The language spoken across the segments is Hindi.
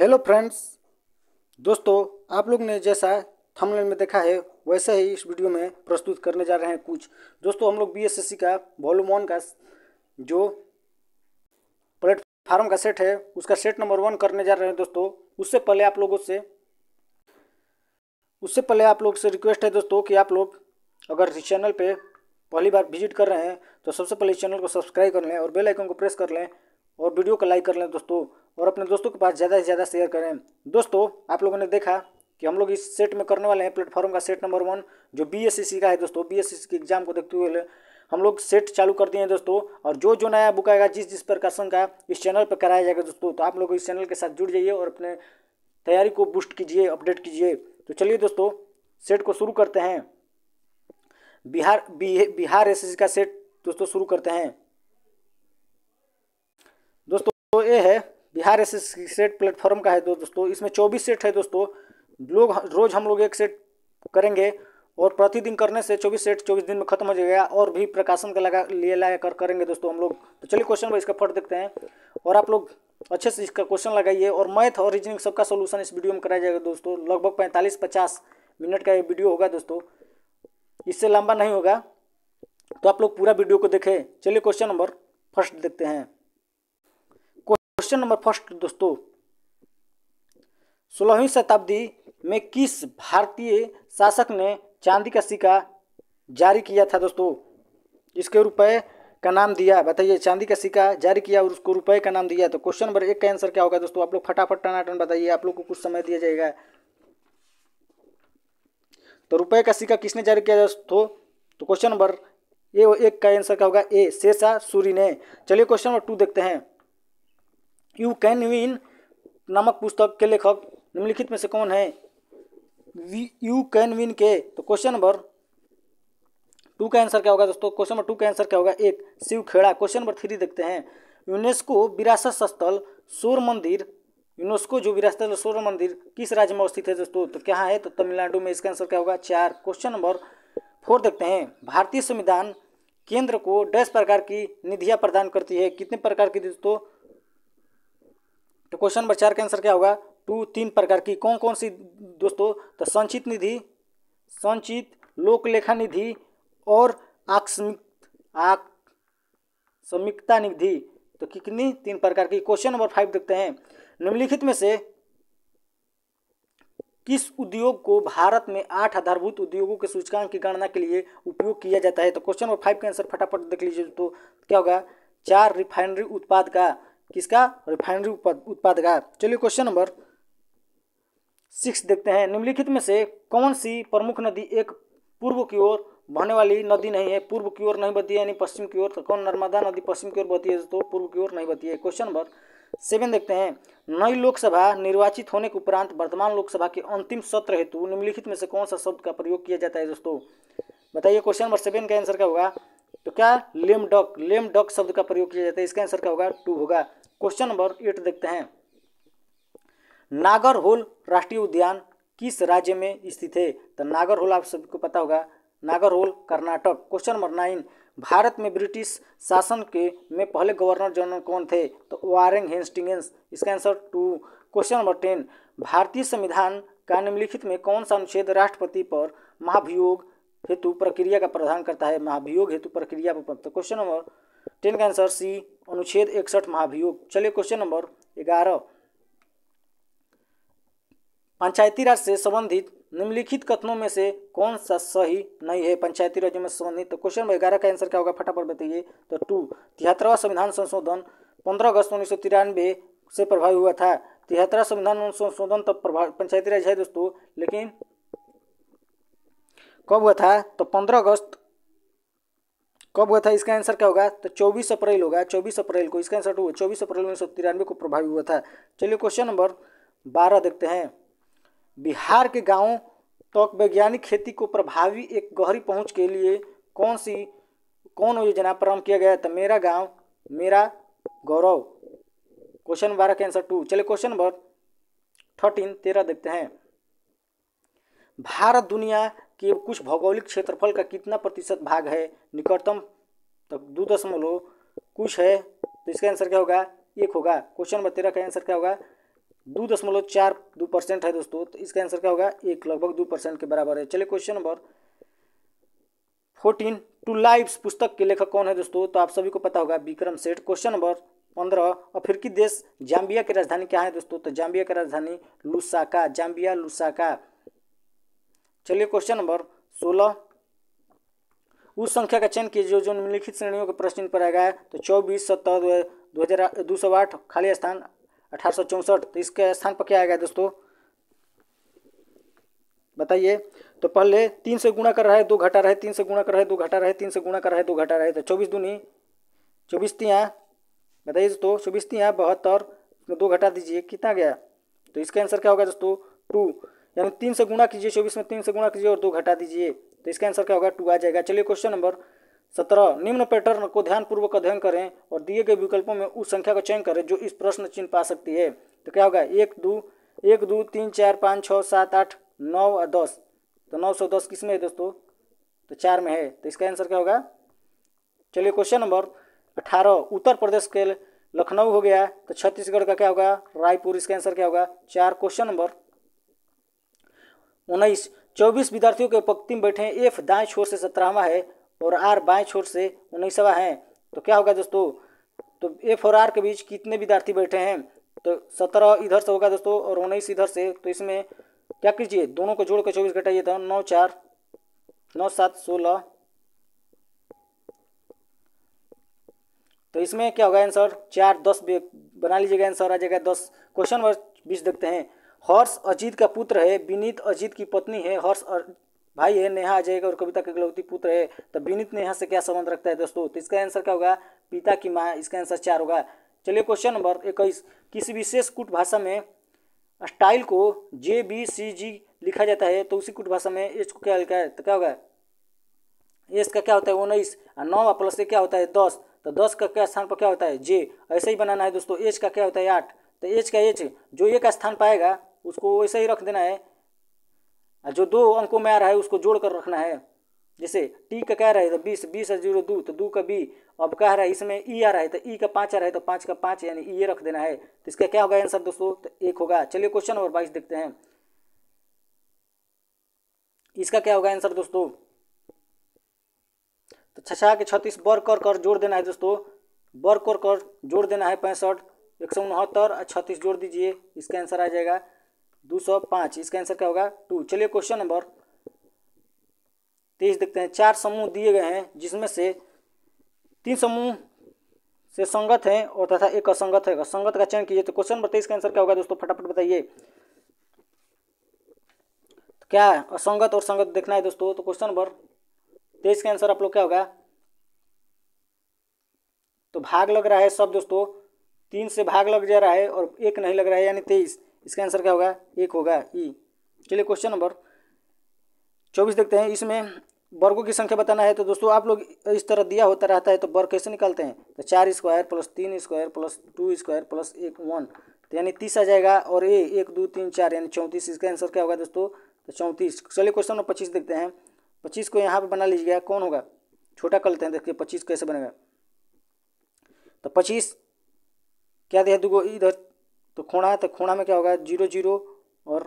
हेलो फ्रेंड्स दोस्तों आप लोग ने जैसा थंबनेल में देखा है वैसे ही इस वीडियो में प्रस्तुत करने जा रहे हैं कुछ दोस्तों हम लोग बीएसएससी का वॉल्यूम वन का जो प्लेटफार्म का सेट है उसका सेट नंबर वन करने जा रहे हैं दोस्तों उससे पहले आप लोगों से उससे पहले आप लोग से रिक्वेस्ट है दोस्तों कि आप लोग अगर इस चैनल पर पहली बार विजिट कर रहे हैं तो सबसे पहले इस चैनल को सब्सक्राइब कर लें और बेलाइकन को प्रेस कर लें और वीडियो को लाइक कर लें दोस्तों और अपने दोस्तों के पास ज़्यादा से ज़्यादा शेयर करें दोस्तों आप लोगों ने देखा कि हम लोग इस सेट में करने वाले हैं प्लेटफॉर्म का सेट नंबर वन जो बी का है दोस्तों बी के एग्जाम को देखते हुए हम लोग सेट चालू कर दिए हैं दोस्तों और जो जो नया बुक आएगा जिस जिस प्रकाशन का इस चैनल पर कराया जाएगा दोस्तों तो आप लोग इस चैनल के साथ जुड़ जाइए और अपने तैयारी को बूस्ट कीजिए अपडेट कीजिए तो चलिए दोस्तों सेट को शुरू करते हैं बिहार बिहार एस का सेट दोस्तों शुरू करते हैं तो ये है Bihar S S set platform का है तो दोस्तों इसमें चौबीस सेट है दोस्तों लोग रोज़ हम लोग एक सेट करेंगे और प्रतिदिन करने से चौबीस सेट चौबीस दिन में खत्म हो जाएगा और भी प्रकाशन का लगा लिए लाया कर करेंगे दोस्तों हम लोग तो चलिए क्वेश्चन पर इसका फट देखते हैं और आप लोग अच्छे से इसका क्वेश्चन लगाइए और मैथ और रीजनिंग सबका सोल्यूशन इस वीडियो में कराया जाएगा दोस्तों लगभग पैंतालीस पचास मिनट का ये वीडियो होगा दोस्तों इससे लंबा नहीं होगा तो आप लोग पूरा वीडियो को देखें चलिए क्वेश्चन नंबर फर्स्ट देखते हैं क्वेश्चन नंबर फर्स्ट दोस्तों सोलहवीं शताब्दी में किस भारतीय शासक ने चांदी का सिक्का जारी किया था दोस्तों इसके रुपए का नाम दिया बताइए चांदी का सिक्का जारी किया और उसको रुपए का नाम दिया तो क्वेश्चन नंबर एक का आंसर क्या होगा दोस्तों आप लोग फटाफट टनाटन बताइए आप लोग को कुछ समय दिया जाएगा तो रुपए का सिक्का किसने जारी किया दोस्तों तो क्वेश्चन नंबर ये एक का आंसर क्या होगा ए शेषा सूरी ने चलिए क्वेश्चन नंबर टू देखते हैं यू कैन विन नामक पुस्तक के लेखक निम्नलिखित में से कौन है यू कैन विन के तो क्वेश्चन नंबर टू का आंसर क्या होगा दोस्तों क्वेश्चन नंबर टू का आंसर क्या होगा एक Shiv Khera question number three देखते हैं यूनेस्को विरासत स्थल सूर्य मंदिर यूनेस्को जो विरासत सूर्य मंदिर किस राज्य में अवस्थित है दोस्तों तो क्या है तो तमिलनाडु में इसका आंसर क्या होगा चार क्वेश्चन नंबर फोर देखते हैं भारतीय संविधान केंद्र को दस प्रकार की निधियाँ प्रदान करती है कितने प्रकार की दोस्तों तो क्वेश्चन नंबर चार का आंसर क्या होगा टू तीन प्रकार की कौन कौन सी दोस्तों तो संचित निधि संचित लोकलेखा निधि और आकस्मिक आक समिकता निधि तो कितनी तीन प्रकार की क्वेश्चन नंबर फाइव देखते हैं निम्नलिखित में से किस उद्योग को भारत में आठ आधारभूत उद्योगों के सूचकांक की गणना के लिए उपयोग किया जाता है तो क्वेश्चन नंबर फाइव का आंसर फटाफट देख लीजिए तो क्या होगा चार रिफाइनरी उत्पाद का किसका रिफाइनरी उत्पाद का चलिए क्वेश्चन नंबर सिक्स देखते हैं निम्नलिखित में से कौन सी प्रमुख नदी एक पूर्व की ओर बहने वाली नदी नहीं है पूर्व की ओर नहीं बहती है यानी पश्चिम की ओर तो कौन नर्मदा नदी पश्चिम की ओर बहती है तो पूर्व की ओर नहीं बहती है क्वेश्चन नंबर सेवन देखते हैं नई लोकसभा निर्वाचित होने के उपरांत वर्तमान लोकसभा के अंतिम सत्र हेतु निम्नलिखित में से कौन सा शब्द का प्रयोग किया जाता है दोस्तों बताइए क्वेश्चन नंबर सेवन का आंसर क्या होगा तो क्या लेम डॉक लेम डॉक शब्द का प्रयोग किया जाता है इसका आंसर क्या होगा टू होगा क्वेश्चन नंबर एट देखते हैं नागर होल राष्ट्रीय उद्यान किस राज्य में स्थित है तो नागर होल आप सबको पता होगा Nagarhole Karnataka question number nine Bharat में ब्रिटिश शासन के में पहले गवर्नर जनरल कौन थे तो वारेंग हेस्टिंगेंस इसका answer two question number ten भारतीय संविधान का निम्नलिखित में कौन सा अनुच्छेद राष्ट्रपति पर महाभियोग हेतु प्रक्रिया का प्रधान करता है महाभियोग हेतु प्रक्रिया पर प्राप्त क्वेश्चन नंबर टेन का आंसर सी अनुच्छेद इकसठ महाभियोग चलिए क्वेश्चन नंबर ग्यारह पंचायती राज से संबंधित निम्नलिखित कथनों में से कौन सा सही नहीं है पंचायती राज्यों में संबंधित तो क्वेश्चन नंबर ग्यारह का आंसर क्या होगा फटाफट बताइए तो टू तिहत्तरवा संविधान संशोधन पंद्रह अगस्त उन्नीस सौ तिरानवे से प्रभावी हुआ था तिहत्तरवा संविधान संशोधन तब तो प्रभाव पंचायती राज है दोस्तों लेकिन कब हुआ था तो पंद्रह अगस्त कब हुआ था इसका आंसर क्या होगा तो चौबीस अप्रैल होगा चौबीस अप्रैल को इसका आंसर चौबीस अप्रैल उन्नीस सौ तिरानवे को प्रभावी हुआ था चलिए क्वेश्चन नंबर बारह देखते हैं बिहार के गाँव तक तो वैज्ञानिक खेती को प्रभावी एक गहरी पहुंच के लिए कौन सी कौन योजना प्रारंभ किया गया था तो मेरा गांव मेरा गौरव क्वेश्चन बारह के आंसर टू चलिए क्वेश्चन नंबर थर्टीन तेरह देखते हैं भारत दुनिया कि कुछ भौगोलिक क्षेत्रफल का कितना प्रतिशत भाग है निकटतम तो दो दशमलव कुछ है तो इसका आंसर क्या होगा एक होगा क्वेश्चन नंबर तेरह का आंसर क्या होगा दो दशमलव चार दो परसेंट है दोस्तों तो इसका आंसर क्या होगा एक लगभग दो परसेंट के बराबर है चलिए question number fourteen two lives पुस्तक के लेखक कौन है दोस्तों तो आप सभी को पता होगा विक्रम सेठ क्वेश्चन नंबर पंद्रह अफ्रीकी देश जाम्बिया की राजधानी क्या है दोस्तों तो जाम्बिया की राजधानी लुसाका जाम्बिया लुसाका चलिए क्वेश्चन नंबर सोलह उस संख्या का चयन कीजिए जो निम्नलिखित श्रेणियों के प्रश्न पर आ आएगा तो चौबीस सत्तर दो हज़ार दो सौ आठ खाली स्थान अठारह सौ चौंसठ तो इसके स्थान पर क्या आएगा दोस्तों बताइए तो पहले तीन से गुणा कर रहा है दो घटा रहे तीन से गुणा कर रहे दो घटा रहे तीन से गुणा कर रहे दो घटा रहे तो चौबीस दूनी चौबीस तिया बताइए दोस्तों चौबीस तिया बहत्तर दो घटा दीजिए कितना गया तो इसका आंसर क्या होगा दोस्तों टू यानी तीन से गुणा कीजिए चौबीस में तीन से गुणा कीजिए और दो घटा दीजिए तो इसका आंसर क्या होगा टू आ जाएगा चलिए क्वेश्चन नंबर सत्रह निम्न पैटर्न को ध्यानपूर्वक अध्ययन करें और दिए गए विकल्पों में उस संख्या का चयन करें जो इस प्रश्न चिन्ह पा सकती है तो क्या होगा एक दो एक दो तीन चार पाँच छः सात आठ नौ और दस तो नौ सौ दस किस में है दोस्तों तो चार में है तो इसका आंसर क्या होगा चलिए क्वेश्चन नंबर अठारह उत्तर प्रदेश के लखनऊ हो गया तो छत्तीसगढ़ का क्या होगा रायपुर इसका आंसर क्या होगा चार क्वेश्चन नंबर उन्नीस चौबीस विद्यार्थियों के पंक्ति में बैठे एफ दाएं छोर से सत्रहवा है और आर बाएं छोर से उन्नीसवा है तो क्या होगा दोस्तों तो एफ और आर के बीच कितने विद्यार्थी बैठे हैं तो सत्रह इधर से होगा दोस्तों और उन्नीस इधर से तो इसमें क्या कीजिए दोनों को जोड़कर चौबीस घटाइए तो नौ चार नौ सात सोलह तो इसमें क्या होगा आंसर चार दस बना लीजिएगा आंसर आ जाएगा दस क्वेश्चन नंबर बीस देखते हैं हर्ष अजीत का पुत्र है विनीत अजीत की पत्नी है हर्ष भाई है नेहा अजय और कविता के गलौती पुत्र है तो विनीत नेहा से क्या संबंध रखता है दोस्तों तो इसका आंसर क्या होगा पिता की माँ इसका आंसर चार होगा चलिए क्वेश्चन नंबर इक्कीस किसी विशेष कुट भाषा में स्टाइल को जे बी सी जी लिखा जाता है तो उसी कुट भाषा में एच को क्या लिखा है तो क्या होगा एस का क्या होता है उन्नीस और नौ प्लस क्या होता है दस तो दस का क्या स्थान पर क्या होता है जे ऐसे ही बनाना है दोस्तों एच का क्या होता है आठ तो एच का एच जो एक स्थान पाएगा उसको वैसे ही रख देना है जो दो अंकों में आ रहा है उसको जोड़ कर रखना है जैसे टी का कह रहा है तो बीस बीस जीरो दो तो दो का बी अब कह रहा है इसमें ई आ रहा है तो ई का पाँच आ रहा है तो पाँच का पाँच यानी ई ये रख देना है तो इसका क्या होगा आंसर दोस्तों तो एक होगा चलिए क्वेश्चन नंबर बाईस देखते हैं इसका क्या होगा आंसर दोस्तों तो छछा के छत्तीस बर कर कर जोड़ देना है दोस्तों बर कर कर जोड़ देना है पैंसठ एक सौ उनहत्तर और छत्तीस जोड़ दीजिए इसका आंसर आ जाएगा दो सौ पांच इसका आंसर क्या होगा टू चलिए क्वेश्चन नंबर तेईस देखते हैं चार समूह दिए गए हैं जिसमें से तीन समूह से संगत हैं और तथा एक असंगत है संगत का चयन कीजिए तो क्वेश्चन नंबर तेईस का आंसर क्या होगा दोस्तों फटाफट बताइए तो क्या है असंगत और संगत देखना है दोस्तों तो क्वेश्चन नंबर तेईस का आंसर आप लोग क्या होगा तो भाग लग रहा है सब दोस्तों तीन से भाग लग जा रहा है और एक नहीं लग रहा है यानी तेईस इसका आंसर क्या होगा एक होगा ई चलिए क्वेश्चन नंबर चौबीस देखते हैं इसमें वर्गों की संख्या बताना है तो दोस्तों आप लोग इस तरह दिया होता रहता है तो वर्ग कैसे निकालते हैं तो चार स्क्वायर प्लस तीन square plus two square plus एक वन तो यानी तीस आ जाएगा और ए एक दो तीन चार यानी चौंतीस इसका आंसर क्या होगा दोस्तों तो चौंतीस चलिए क्वेश्चन नंबर पच्चीस देखते हैं पच्चीस को यहाँ पर बना लीजिएगा कौन होगा छोटा कर लेते हैं देखिए पच्चीस कैसे बनेगा तो पच्चीस क्या दिया दो इधर तो खूणा है तो खूणा में क्या होगा जीरो जीरो और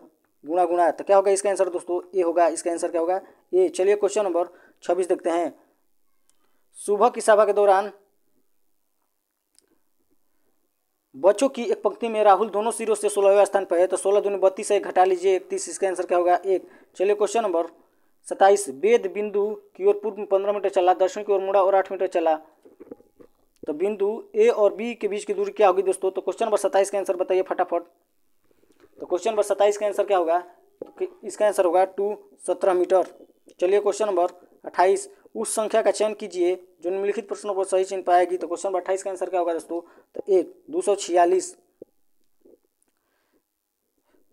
गुणा गुणा है तो क्या होगा इसका आंसर दोस्तों ए होगा इसका आंसर क्या होगा ए चलिए क्वेश्चन नंबर छब्बीस देखते हैं सुबह की सभा के दौरान बच्चों की एक पंक्ति में राहुल दोनों सिरों से सोलहवें स्थान पर है तो सोलह दूनी बत्तीस एक घटा लीजिए इकतीस इसका आंसर क्या होगा एक चलिए क्वेश्चन नंबर सत्ताईस वेद बिंदु की ओर पूर्व में पंद्रह मीटर चला दक्षिण की ओर मुड़ा और आठ मीटर चला तो बिंदु ए और बी के बीच की दूरी क्या होगी दोस्तों तो क्वेश्चन नंबर सत्ताईस का आंसर बताइए फटाफट तो क्वेश्चन नंबर सत्ताईस का आंसर क्या होगा तो इसका आंसर होगा टू सत्रह मीटर चलिए क्वेश्चन नंबर अट्ठाईस उस संख्या का चयन कीजिए जो निम्नलिखित प्रश्नों पर सही चिन्ह पाएगी तो क्वेश्चन नंबर अट्ठाईस का आंसर क्या होगा दोस्तों तो एक दो सौ छियालीस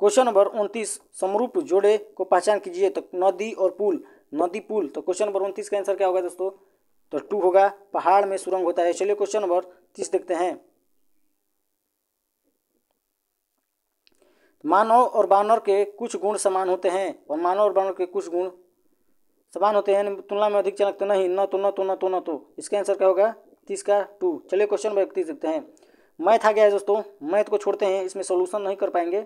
क्वेश्चन नंबर उनतीस समरूप जोड़े को पहचान कीजिए तो नदी और पुल नदी पुल तो क्वेश्चन नंबर उनतीस का आंसर क्या होगा दोस्तों तो टू होगा पहाड़ में सुरंग होता है चलिए क्वेश्चन नंबर तीस देखते हैं मानव और बानर के कुछ गुण समान होते हैं और मानव और बानर के कुछ गुण समान होते हैं तुलना में अधिक जनक तो नहीं न तो न तो न तो न तो इसका आंसर क्या होगा तीस का टू चलिए क्वेश्चन नंबर इकतीस देखते हैं मैथ आ गया है दोस्तों मैथ को छोड़ते हैं इसमें सोल्यूशन नहीं कर पाएंगे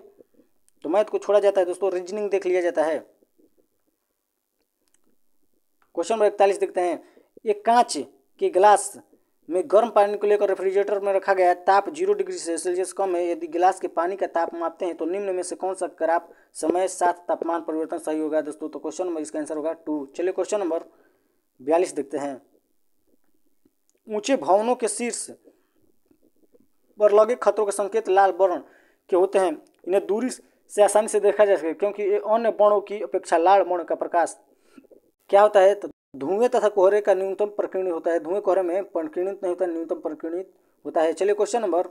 तो मैथ को छोड़ा जाता है दोस्तों रीजनिंग देख लिया जाता है क्वेश्चन नंबर इकतालीस देखते हैं एक कांच के गिलास में गर्म पानी को लेकर रेफ्रिजरेटर में रखा गया ताप जीरो डिग्री सेल्सियस कम है यदि गिलास के पानी का ताप मापते हैं तो निम्न में से कौन सा ग्राफ समय साथ तापमान परिवर्तन सही होगा दोस्तों तो क्वेश्चन नंबर इसका आंसर होगा टू चलिए क्वेश्चन नंबर बयालीस देखते हैं ऊंचे भवनों के शीर्ष पर लगे खतरों के संकेत लाल वर्ण के होते हैं इन्हें दूरी से आसानी से देखा जा सके क्योंकि ये अन्य वर्णों की अपेक्षा लाल वर्ण का प्रकाश क्या होता है तो धुएं तथा कोहरे का न्यूनतम प्रकीर्णित होता है धुएं कोहरे में प्रकीर्णित नहीं होता न्यूनतम प्रकीर्णित होता है चलिए क्वेश्चन नंबर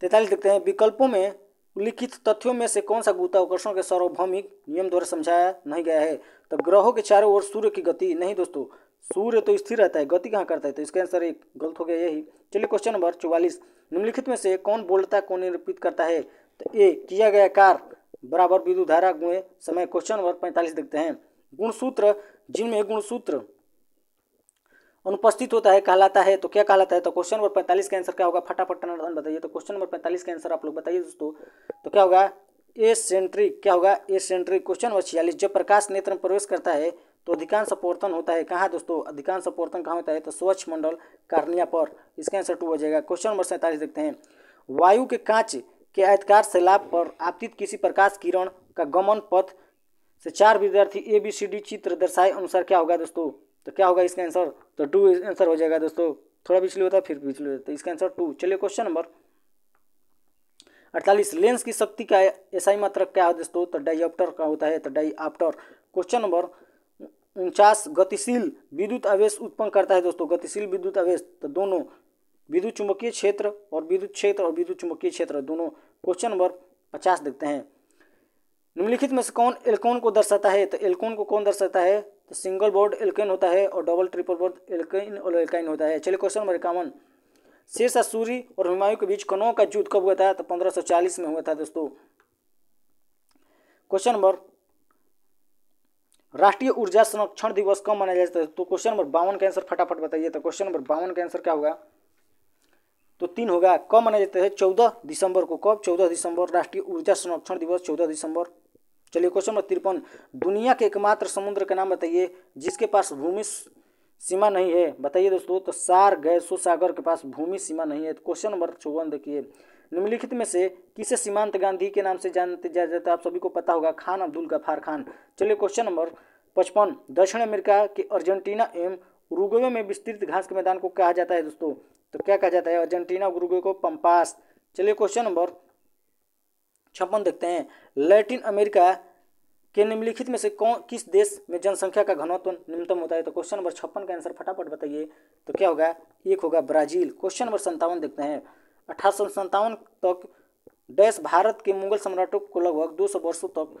तैतालीस देखते हैं विकल्पों में उल्लिखित तथ्यों में से कौन सा गुरुत्वाकर्षण के सार्वभौमिक नियम द्वारा समझाया नहीं गया है तो ग्रहों के चारों ओर सूर्य की गति नहीं दोस्तों सूर्य तो स्थिर रहता है गति कहाँ करता है तो इसका आंसर एक गलत हो गया यही चलिए क्वेश्चन नंबर चौवालीस निम्नलिखित में से कौन बोलता है कौन निरूपित करता है तो ए किया गया कार्य बराबर विद्युत धारा गुए समय क्वेश्चन नंबर पैंतालीस देखते हैं गुणसूत्र जिनमें गुणसूत्र अनुपस्थित होता है कहलाता है तो क्या कहलाता है तो क्वेश्चन नंबर पैंतालीस का आंसर क्या होगा फटाफट बताइए तो क्वेश्चन नंबर पैंतालीस का आंसर आप लोग बताइए दोस्तों तो क्या होगा ए सेंट्रिक क्या होगा ए सेंट्रिक क्वेश्चन नंबर छियालीस जब प्रकाश नेत्र में प्रवेश करता है तो अधिकांश अपवर्तन होता है कहाँ दोस्तों अधिकांश अपवर्तन कहाँ होता है तो स्वच्छ मंडल कार्निया पर इसका आंसर टू हो जाएगा क्वेश्चन नंबर सैंतालीस देखते हैं वायु के कांच के आयतकार सैलाब पर आपतित किसी प्रकाश किरण का गमन पथ से चार विद्यार्थी ए बी सी डी चित्र दर्शाए अनुसार क्या होगा दोस्तों तो क्या होगा इसका आंसर तो टू आंसर हो जाएगा दोस्तों थोड़ा पिछले होता है फिर पिछले होता है तो इसका आंसर टू चलिए क्वेश्चन नंबर अड़तालीस लेंस की शक्ति का ही मात्रक क्या है दोस्तों तो डाइऑप्टर का होता है तो डाइऑप्टर क्वेश्चन नंबर उनचास गतिशील विद्युत आवेश उत्पन्न करता है दोस्तों गतिशील विद्युत आवेश तो दोनों विद्युत चुंबकीय क्षेत्र और विद्युत क्षेत्र और विद्युत चुंबकीय क्षेत्र दोनों क्वेश्चन नंबर पचास देखते हैं निम्नलिखित में से कौन एल्कोन को दर्शाता है तो एल्कोन को कौन दर्शाता है तो सिंगल बोर्ड एल्केन होता है और डबल ट्रिपल बोर्ड एल्केन और एल्काइन होता है चलिए क्वेश्चन नंबर इक्यावन शाह सूरी और हुमायूं के बीच कनौ का युद्ध कब हुआ था तो 1540 में हुआ था दोस्तों क्वेश्चन नंबर राष्ट्रीय ऊर्जा संरक्षण दिवस कब मनाया जाता है तो क्वेश्चन नंबर बावन का आंसर फटाफट बताइए तो क्वेश्चन नंबर बावन का आंसर क्या होगा तो तीन होगा कब मनाया जाता है चौदह दिसंबर को कब चौदह दिसंबर राष्ट्रीय ऊर्जा संरक्षण दिवस चौदह दिसंबर चलिए क्वेश्चन नंबर तिरपन दुनिया के एकमात्र समुद्र का नाम बताइए जिसके पास भूमि सीमा नहीं है बताइए दोस्तों तो सार गैसो सागर के पास भूमि सीमा नहीं है तो क्वेश्चन नंबर चौवन देखिए निम्नलिखित में से किसे सीमांत गांधी के नाम से जानते जाया जाता है आप सभी को पता होगा खान अब्दुल गफार खान चलिए क्वेश्चन नंबर पचपन दक्षिण अमेरिका के अर्जेंटीना एवं उरुग्वे में विस्तृत घास के मैदान को कहा जाता है दोस्तों तो क्या कहा जाता है अर्जेंटीना उरुग्वे को पंपास चलिए क्वेश्चन नंबर छप्पन देखते हैं लैटिन अमेरिका के निम्नलिखित में से कौन किस देश में जनसंख्या का घनत्व न्यूनतम होता है तो क्वेश्चन नंबर छप्पन का आंसर फटाफट बताइए तो क्या होगा एक होगा ब्राजील क्वेश्चन नंबर संतावन देखते हैं अठारह तक डैश भारत के मुगल सम्राटों को लगभग दो सौ वर्षों तक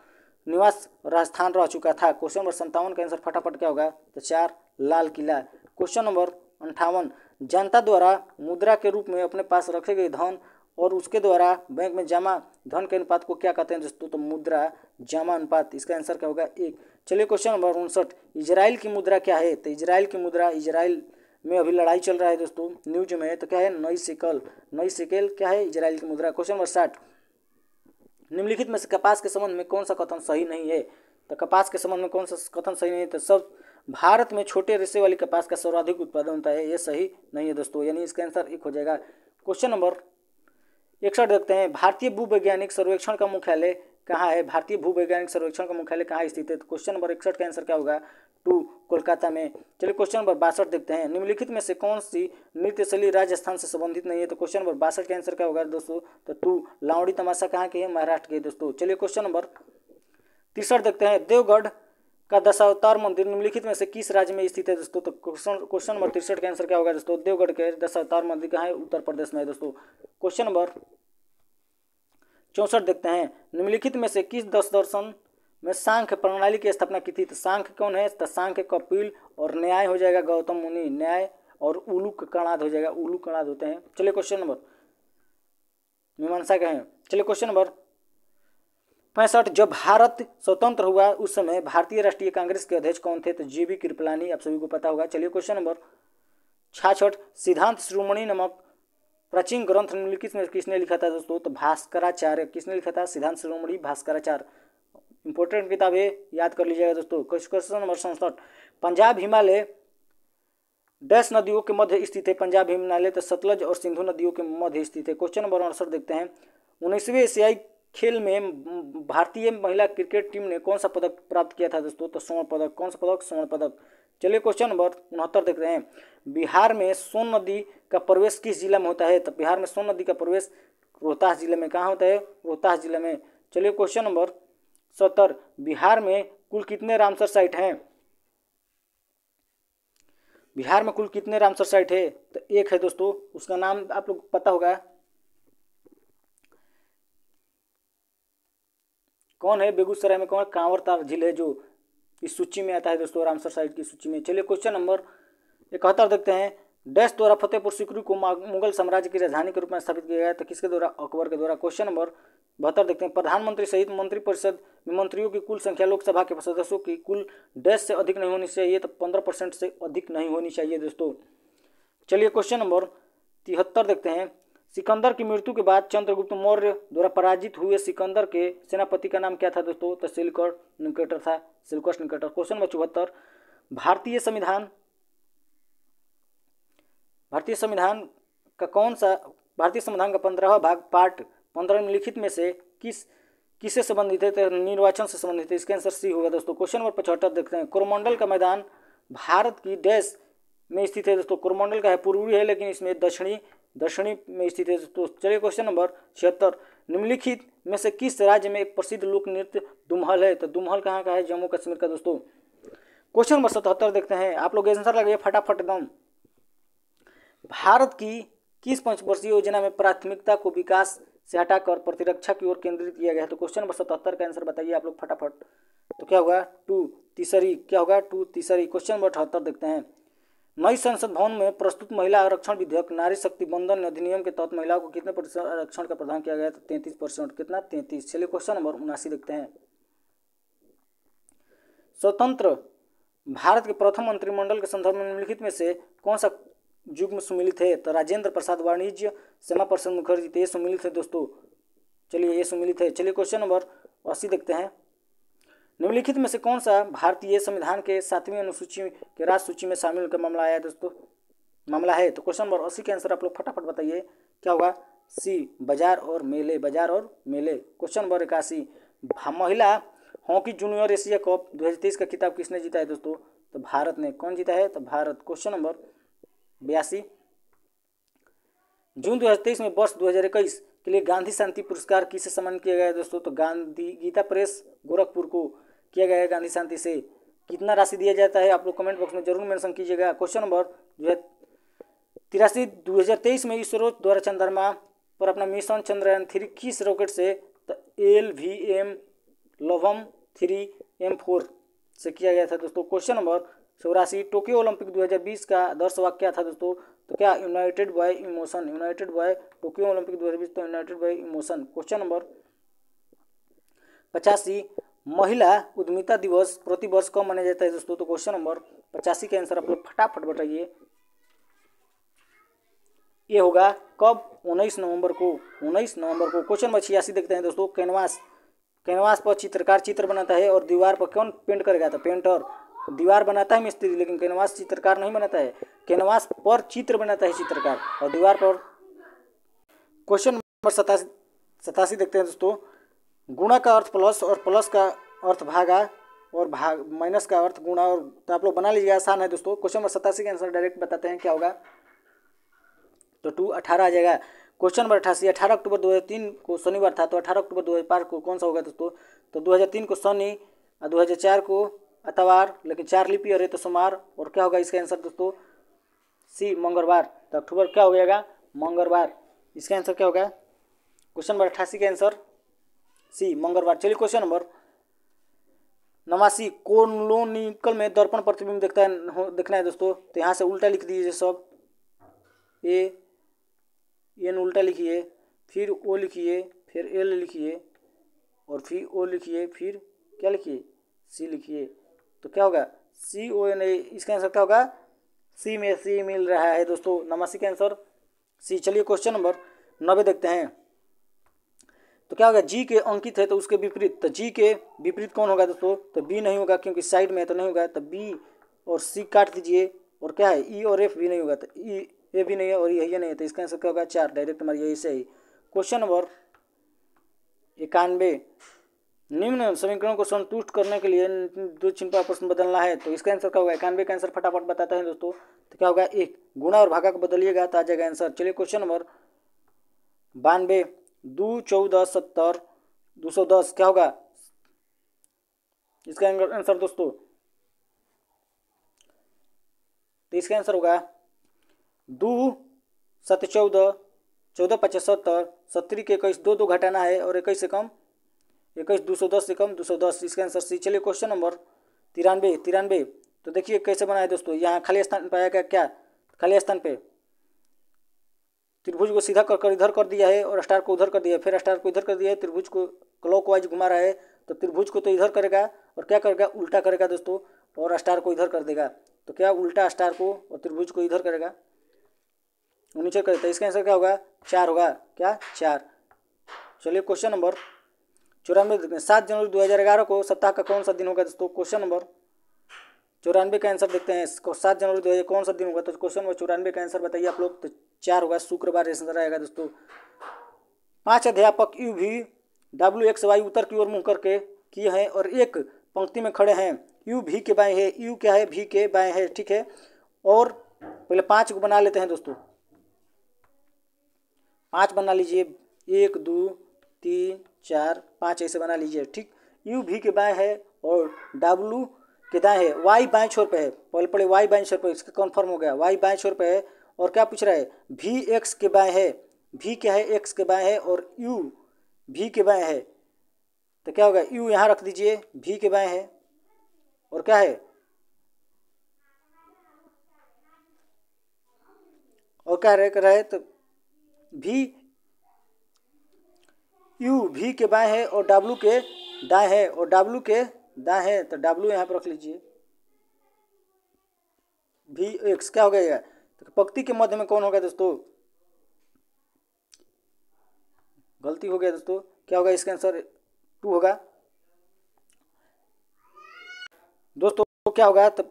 निवास राजस्थान रह चुका था क्वेश्चन नंबर संतावन का आंसर फटाफट क्या होगा तो चार लाल किला क्वेश्चन नंबर अंठावन जनता द्वारा मुद्रा के रूप में अपने पास रखे गए धन और उसके द्वारा बैंक में जमा धन के अनुपात को क्या कहते हैं दोस्तों तो मुद्रा जमा अनुपात इसका आंसर क्या होगा एक चलिए क्वेश्चन नंबर उनसठ इजराइल की मुद्रा क्या है तो इजराइल की मुद्रा इजराइल में अभी लड़ाई चल रहा है दोस्तों न्यूज में तो क्या है नई सिकल नई सिकल क्या है इजराइल की मुद्रा क्वेश्चन नंबर साठ निम्नलिखित में से कपास के संबंध में कौन सा कथन सही नहीं है तो कपास के संबंध में कौन सा कथन सही नहीं है तो सब भारत में छोटे रेसे वाली कपास का सर्वाधिक उत्पादन होता है ये सही नहीं है दोस्तों यानी इसका आंसर एक हो जाएगा क्वेश्चन नंबर इकसठ देखते हैं भारतीय भूवैज्ञानिक सर्वेक्षण का मुख्यालय कहाँ है भारतीय भूवैज्ञानिक सर्वेक्षण का मुख्यालय कहाँ स्थित है तो क्वेश्चन नंबर इकसठ का आंसर क्या होगा टू कोलकाता में चलिए क्वेश्चन नंबर बासठ देखते हैं निम्नलिखित में से कौन सी नृत्य शैली राजस्थान से संबंधित नहीं है तो क्वेश्चन नंबर बासठ का आंसर क्या होगा दोस्तों तो टू लावड़ी तमाशा कहाँ की है महाराष्ट्र की दोस्तों चलिए क्वेश्चन नंबर तिरसठ देखते हैं देवगढ़ का दशावतार मंदिर निम्नलिखित में से किस राज्य में स्थित है दोस्तों तो क्वेश्चन क्वेश्चन नंबर तिरसठ का आंसर क्या होगा दोस्तों देवगढ़ के दशावतार मंदिर कहाँ है उत्तर प्रदेश में है दोस्तों क्वेश्चन नंबर चौंसठ देखते हैं निम्नलिखित में से किस दस दर्शन में सांख्य प्रणाली की स्थापना की थी तो सांख्य कौन है तो सांख्य कपिल और न्याय हो जाएगा गौतम मुनि न्याय और उलूक कणाद हो जाएगा उलूक कणाद होते हैं चलिए क्वेश्चन नंबर मीमांसा का है चलिए क्वेश्चन नंबर पैंसठ जब भारत स्वतंत्र हुआ उस समय भारतीय राष्ट्रीय कांग्रेस के अध्यक्ष कौन थे तो जे बी कृपलानी आप सभी को पता होगा चलिए क्वेश्चन नंबर छाछठ सिद्धांत श्रोमणी नामक प्राचीन ग्रंथ निम्नलिखित में किसने लिखा था दोस्तों तो भास्कराचार्य किसने लिखा था सिद्धांत श्रोमणी भास्कराचार्य इंपॉर्टेंट किताब है याद कर लीजिएगा दोस्तों क्वेश्चन नंबर सड़सठ पंजाब हिमालय डैश नदियों के मध्य स्थित है पंजाब हिमालय तो सतलज और सिंधु नदियों के मध्य स्थित है क्वेश्चन नंबर अड़सठ देखते हैं उन्नीसवीं एशियाई खेल में भारतीय महिला क्रिकेट टीम ने कौन सा पदक प्राप्त किया था दोस्तों तो स्वर्ण पदक कौन सा पदक स्वर्ण पदक चलिए क्वेश्चन नंबर उनहत्तर देख रहे हैं बिहार में सोन नदी का प्रवेश किस जिला में होता है तो बिहार में सोन नदी का प्रवेश रोहतास जिले में कहाँ होता है रोहतास जिले में चलिए क्वेश्चन नंबर सत्तर बिहार में कुल कितने रामसर साइट हैं बिहार में कुल कितने रामसर साइट है तो एक है दोस्तों उसका नाम आप लोग पता होगा कौन है बेगूसराय में कौन कांवर तार झील है जो इस सूची में आता है दोस्तों रामसर साइड की सूची में चलिए क्वेश्चन नंबर इकहत्तर देखते हैं डैश द्वारा फतेहपुर सिकरी को मुगल साम्राज्य की राजधानी के रूप में स्थापित किया गया तो किसके द्वारा अकबर के द्वारा क्वेश्चन नंबर बहत्तर देखते हैं प्रधानमंत्री सहित मंत्रिपरिषद में मंत्रियों की कुल संख्या लोकसभा के सदस्यों की कुल डैश से अधिक नहीं होनी चाहिए तो पंद्रह परसेंट से अधिक नहीं होनी चाहिए दोस्तों चलिए क्वेश्चन नंबर तिहत्तर देखते हैं सिकंदर की मृत्यु के बाद चंद्रगुप्त मौर्य द्वारा पराजित हुए सिकंदर के सेनापति का नाम क्या था दोस्तों तो सिलकर निकेटर था सिलकस निकेटर क्वेश्चन नंबर चौहत्तर भारतीय संविधान भारतीय संविधान का कौन सा भारतीय संविधान का पंद्रह भाग पार्ट पंद्रह निम्नलिखित में से किस किससे संबंधित है तो निर्वाचन से संबंधित है इसका आंसर सी होगा दोस्तों क्वेश्चन नंबर पचहत्तर देखते हैं कोरमंडल का मैदान भारत की डैश में स्थित है दोस्तों कोरमंडल का है पूर्वी है लेकिन इसमें दक्षिणी दक्षिणी में स्थित है तो चलिए क्वेश्चन नंबर छिहत्तर निम्नलिखित में से किस राज्य में एक प्रसिद्ध लोक नृत्य दुमहल है तो दुमहल कहाँ का है जम्मू कश्मीर का दोस्तों क्वेश्चन नंबर सतहत्तर देखते हैं आप लोग आंसर लगाइए फटाफट एकदम भारत की किस पंचवर्षीय योजना में प्राथमिकता को विकास से हटाकर प्रतिरक्षा की ओर केंद्रित किया गया है तो क्वेश्चन नंबर सतहत्तर का आंसर बताइए आप लोग फटाफट तो क्या होगा टू तीसरी क्या होगा टू तीसरी क्वेश्चन नंबर अठहत्तर देखते हैं नई संसद भवन में प्रस्तुत महिला आरक्षण विधेयक नारी शक्ति बंधन अधिनियम के तहत महिलाओं को कितने प्रतिशत आरक्षण का प्रदान किया गया था तो तैंतीस परसेंट कितना तैंतीस चलिए क्वेश्चन नंबर उनासी देखते हैं स्वतंत्र भारत के प्रथम मंत्रिमंडल के संदर्भ में निम्नलिखित में से कौन सा युग्म सुमिलित है तो राजेंद्र प्रसाद वाणिज्य श्यामा प्रसाद मुखर्जी तो ये सुमिलित है दोस्तों चलिए ये सुमिलित है चलिए क्वेश्चन नंबर अस्सी देखते हैं निम्नलिखित में से कौन सा भारतीय संविधान के सातवीं अनुसूची के राज सूची में शामिल का मामला आया दोस्तों मामला है तो क्वेश्चन नंबर अस्सी के आंसर आप लोग फटाफट बताइए क्या होगा सी बाजार और मेले बाजार और मेले क्वेश्चन नंबर इक्यासी महिला हॉकी जूनियर एशिया कप 2023 का खिताब किसने जीता है दोस्तों तो भारत ने कौन जीता है तो भारत क्वेश्चन नंबर बयासी जून 2023 में वर्ष 2021 के लिए गांधी शांति पुरस्कार किसे सम्मान किया गया है दोस्तों तो गांधी गीता प्रेस गोरखपुर को किया गया है गांधी शांति से कितना राशि दिया जाता है आप लोग कमेंट बॉक्स में जरूर मेंशन कीजिएगा क्वेश्चन नंबर जो है तिरासी दो में इसरो द्वारा चंद्रमा पर अपना मिशन चंद्रयान थ्री किस रॉकेट से एल वी एम लवम थ्री एम फोर से किया गया था दोस्तों क्वेश्चन नंबर चौरासी टोक्यो ओलंपिक 2020 का दर्श वाक्य था दोस्तों तो क्या united by emotion united by Tokyo Olympic 2020 तो united by emotion question number पचासी महिला उद्यमिता दिवस प्रतिवर्ष कब मनाया जाता है दोस्तों तो क्वेश्चन नंबर पचासी का आंसर आप लोग फटाफट बताइए ये होगा कब उन्नीस नवंबर को उन्नीस नवंबर को क्वेश्चन नंबर छियासी देखते हैं दोस्तों कैनवास कैनवास पर चित्रकार चित्र बनाता है और दीवार पर कौन पेंट करेगा था तो पेंटर दीवार बनाता है मिस्त्री लेकिन कैनवास चित्रकार नहीं बनाता है कैनवास पर चित्र बनाता है चित्रकार और दीवार पर क्वेश्चन नंबर सतासी सतासी देखते हैं दोस्तों गुणा का अर्थ प्लस और प्लस का अर्थ भागा और भाग माइनस का अर्थ गुणा और तो आप लोग बना लीजिएगा आसान है दोस्तों क्वेश्चन नंबर सतासी का आंसर डायरेक्ट बताते हैं क्या होगा तो टू अठारह आ जाएगा क्वेश्चन नंबर अठासी अठारह अक्टूबर दो हज़ार तीन को शनिवार था तो अठारह अक्टूबर दो हज़ार को कौन सा होगा दोस्तों तो दो हज़ार तीन को शनि और दो हज़ार चार को अतवार लेकिन चार लिपि और तो सोमवार और क्या होगा इसका आंसर दोस्तों सी मंगलवार तो अक्टूबर क्या हो जाएगा मंगलवार इसका आंसर क्या होगा क्वेश्चन नंबर अट्ठासी का आंसर सी मंगलवार चलिए क्वेश्चन नंबर नवासी कोलोनिकल में दर्पण प्रतिबिंब देखता है देखना है दोस्तों तो यहाँ से उल्टा लिख दीजिए सब ए एन उल्टा लिखिए फिर ओ लिखिए फिर एल लिखिए और फिर ओ लिखिए फिर क्या लिखिए सी लिखिए तो क्या होगा सी ओ एन ए इसका आंसर क्या होगा सी में सी मिल रहा है दोस्तों नवासी का आंसर सी चलिए क्वेश्चन नंबर नब्बे देखते हैं तो क्या होगा जी के अंकित है तो उसके विपरीत तो जी के विपरीत कौन होगा दोस्तों तो बी नहीं होगा क्योंकि साइड में है तो नहीं होगा तो बी और सी काट दीजिए और क्या है ई e और एफ भी नहीं होगा तो ई e, ए भी नहीं है और e ये नहीं है तो इसका आंसर क्या होगा चार डायरेक्ट हमारे यही सही क्वेश्चन नंबर इक्यानवे निम्न समीकरणों को संतुष्ट करने के लिए दो चिन्ह का प्रश्न बदलना है तो इसका आंसर क्या होगा इक्यानवे का आंसर फटाफट बताते हैं दोस्तों तो क्या होगा एक गुणा और भागा को बदलिएगा तो आ जाएगा आंसर चलिए क्वेश्चन नंबर बानवे दो चौदह सत्तर दो सौ दस क्या होगा इसका आंसर दोस्तों तो इसका आंसर होगा दो सत चौदह चौदह पचास सत्तर सत्तर के इक्कीस दो दो घटाना है और इक्कीस से कम इक्कीस दो सौ दस से कम दो सौ दस इसका आंसर सी चलिए क्वेश्चन नंबर तिरानवे तिरानवे तो देखिए कैसे बना है दोस्तों यहाँ खाली स्थान पाया गया क्या खाली स्थान पे त्रिभुज को सीधा कर कर इधर कर दिया है और स्टार को उधर कर दिया है फिर स्टार को इधर कर दिया है त्रिभुज को क्लॉक वाइज घुमा रहा है तो त्रिभुज को तो इधर करेगा और क्या करेगा उल्टा करेगा दोस्तों और स्टार को इधर कर देगा तो क्या उल्टा स्टार को और त्रिभुज को इधर करेगा नीचे कर देता है इसका आंसर क्या होगा चार होगा क्या चार चलिए क्वेश्चन नंबर चौरानवे सात जनवरी दो हज़ार ग्यारह को सप्ताह का कौन सा दिन होगा दोस्तों क्वेश्चन नंबर चौरानवे का आंसर देखते हैं इसको सात जनवरी दो हज़ार कौन सा दिन होगा तो क्वेश्चन में चौरानवे का आंसर बताइए आप लोग तो चार होगा शुक्रवार आंसर आएगा दोस्तों पांच अध्यापक यू भी डब्ल्यू एक्स वाई उत्तर की ओर मुँह करके किए हैं और एक पंक्ति में खड़े हैं यू भी के बाएँ है यू क्या है भी के बाएँ है ठीक है और पहले पाँच को बना लेते हैं दोस्तों पाँच बना लीजिए एक दो तीन चार पाँच ऐसे बना लीजिए ठीक यू भी के बाएँ है और डब्लू कि दाएँ है वाई बाएं छोर पे है पहले पड़े वाई बाएं छोर पे इसका कन्फर्म हो गया वाई बाएं छोर पे है और क्या पूछ रहा है भी एक्स के बाएं है भी क्या है एक्स के बाएं है और यू भी के बाएं है तो क्या होगा यू यहाँ रख दीजिए भी के बाएं है और क्या है और क्या रह रहा है तो भी यू भी के बाएं है और डब्लू के दाएं है और डब्लू के द है तो डब्ल्यू यहाँ पर रख लीजिए भी एक्स क्या हो गया तो पक्ति के मध्य में कौन हो गया दोस्तों गलती हो गया दोस्तों क्या होगा इसका आंसर टू होगा दोस्तों तो क्या होगा तो